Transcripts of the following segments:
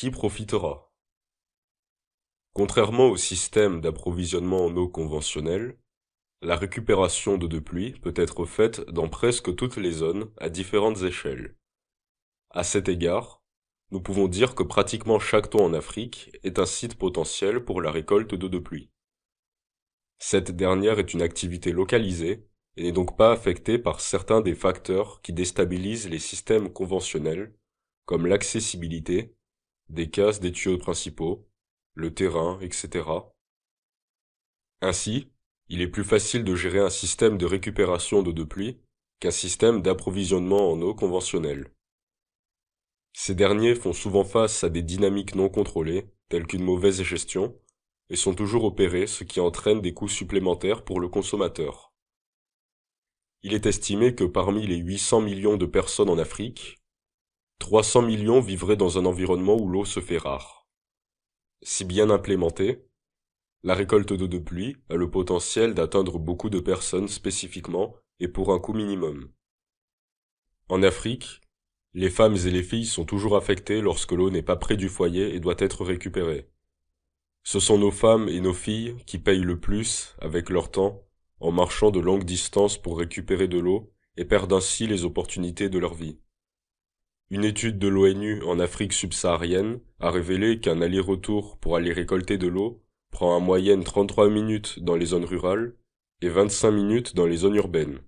qui profitera Contrairement au système d'approvisionnement en eau conventionnel, la récupération d'eau de pluie peut être faite dans presque toutes les zones à différentes échelles. À cet égard, nous pouvons dire que pratiquement chaque toit en Afrique est un site potentiel pour la récolte d'eau de pluie. Cette dernière est une activité localisée et n'est donc pas affectée par certains des facteurs qui déstabilisent les systèmes conventionnels, comme l'accessibilité des cases des tuyaux principaux, le terrain, etc. Ainsi, il est plus facile de gérer un système de récupération d'eau de pluie qu'un système d'approvisionnement en eau conventionnel. Ces derniers font souvent face à des dynamiques non contrôlées, telles qu'une mauvaise gestion, et sont toujours opérés, ce qui entraîne des coûts supplémentaires pour le consommateur. Il est estimé que parmi les 800 millions de personnes en Afrique, 300 millions vivraient dans un environnement où l'eau se fait rare. Si bien implémentée, la récolte d'eau de pluie a le potentiel d'atteindre beaucoup de personnes spécifiquement et pour un coût minimum. En Afrique, les femmes et les filles sont toujours affectées lorsque l'eau n'est pas près du foyer et doit être récupérée. Ce sont nos femmes et nos filles qui payent le plus, avec leur temps, en marchant de longues distances pour récupérer de l'eau et perdent ainsi les opportunités de leur vie. Une étude de l'ONU en Afrique subsaharienne a révélé qu'un aller-retour pour aller récolter de l'eau prend en moyenne 33 minutes dans les zones rurales et 25 minutes dans les zones urbaines.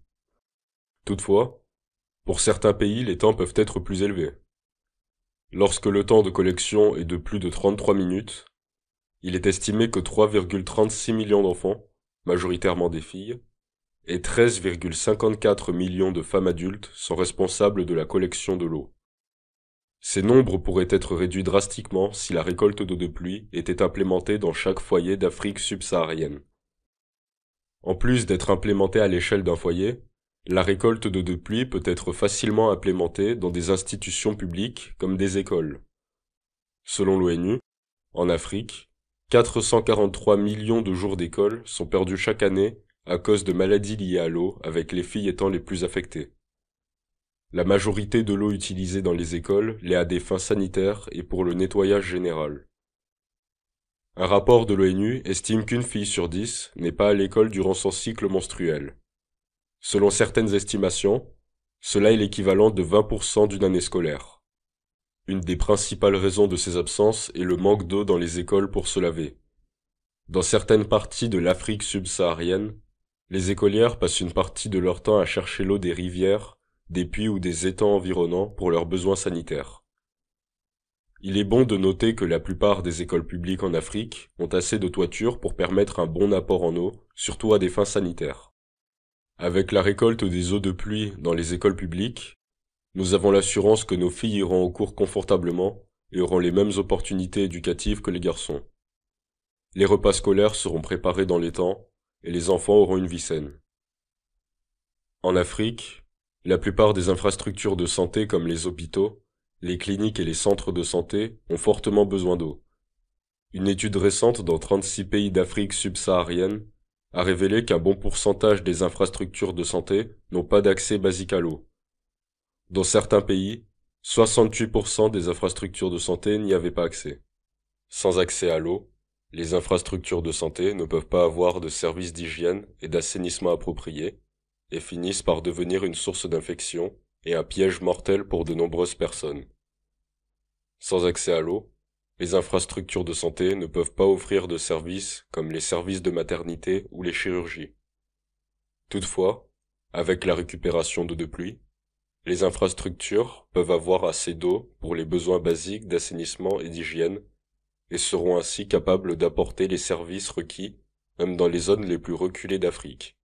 Toutefois, pour certains pays, les temps peuvent être plus élevés. Lorsque le temps de collection est de plus de 33 minutes, il est estimé que 3,36 millions d'enfants, majoritairement des filles, et 13,54 millions de femmes adultes sont responsables de la collection de l'eau. Ces nombres pourraient être réduits drastiquement si la récolte d'eau de pluie était implémentée dans chaque foyer d'Afrique subsaharienne. En plus d'être implémentée à l'échelle d'un foyer, la récolte d'eau de pluie peut être facilement implémentée dans des institutions publiques comme des écoles. Selon l'ONU, en Afrique, 443 millions de jours d'école sont perdus chaque année à cause de maladies liées à l'eau avec les filles étant les plus affectées. La majorité de l'eau utilisée dans les écoles l'est à des fins sanitaires et pour le nettoyage général. Un rapport de l'ONU estime qu'une fille sur dix n'est pas à l'école durant son cycle menstruel. Selon certaines estimations, cela est l'équivalent de 20% d'une année scolaire. Une des principales raisons de ces absences est le manque d'eau dans les écoles pour se laver. Dans certaines parties de l'Afrique subsaharienne, les écolières passent une partie de leur temps à chercher l'eau des rivières des puits ou des étangs environnants pour leurs besoins sanitaires. Il est bon de noter que la plupart des écoles publiques en Afrique ont assez de toitures pour permettre un bon apport en eau, surtout à des fins sanitaires. Avec la récolte des eaux de pluie dans les écoles publiques, nous avons l'assurance que nos filles iront au cours confortablement et auront les mêmes opportunités éducatives que les garçons. Les repas scolaires seront préparés dans les temps et les enfants auront une vie saine. En Afrique, la plupart des infrastructures de santé comme les hôpitaux, les cliniques et les centres de santé ont fortement besoin d'eau. Une étude récente dans 36 pays d'Afrique subsaharienne a révélé qu'un bon pourcentage des infrastructures de santé n'ont pas d'accès basique à l'eau. Dans certains pays, 68% des infrastructures de santé n'y avaient pas accès. Sans accès à l'eau, les infrastructures de santé ne peuvent pas avoir de services d'hygiène et d'assainissement appropriés, et finissent par devenir une source d'infection et un piège mortel pour de nombreuses personnes. Sans accès à l'eau, les infrastructures de santé ne peuvent pas offrir de services comme les services de maternité ou les chirurgies. Toutefois, avec la récupération d'eau de pluie, les infrastructures peuvent avoir assez d'eau pour les besoins basiques d'assainissement et d'hygiène, et seront ainsi capables d'apporter les services requis même dans les zones les plus reculées d'Afrique.